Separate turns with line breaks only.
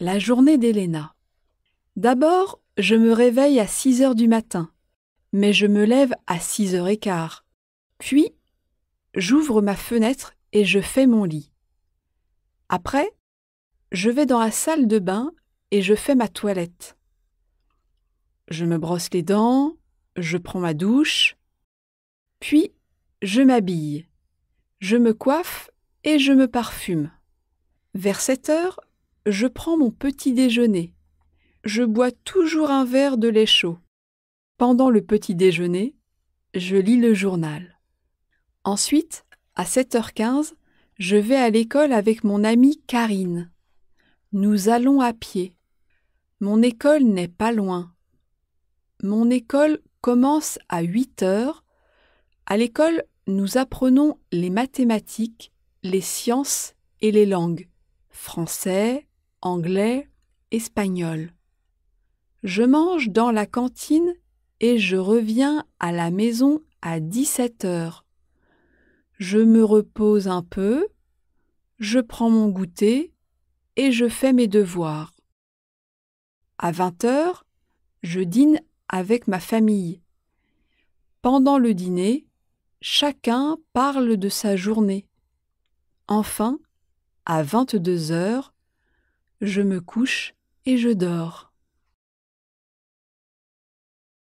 La journée d'Elena. D'abord, je me réveille à 6 heures du matin, mais je me lève à 6 heures et quart. Puis, j'ouvre ma fenêtre et je fais mon lit. Après, je vais dans la salle de bain et je fais ma toilette. Je me brosse les dents, je prends ma douche, puis je m'habille, je me coiffe et je me parfume. Vers 7 heures, je prends mon petit déjeuner. Je bois toujours un verre de lait chaud. Pendant le petit déjeuner, je lis le journal. Ensuite, à 7h15, je vais à l'école avec mon amie Karine. Nous allons à pied. Mon école n'est pas loin. Mon école commence à 8 heures. À l'école, nous apprenons les mathématiques, les sciences et les langues français, anglais, espagnol. Je mange dans la cantine et je reviens à la maison à 17 heures. Je me repose un peu, je prends mon goûter et je fais mes devoirs. À 20 heures, je dîne avec ma famille. Pendant le dîner, chacun parle de sa journée. Enfin, à 22 heures, je me couche et je dors.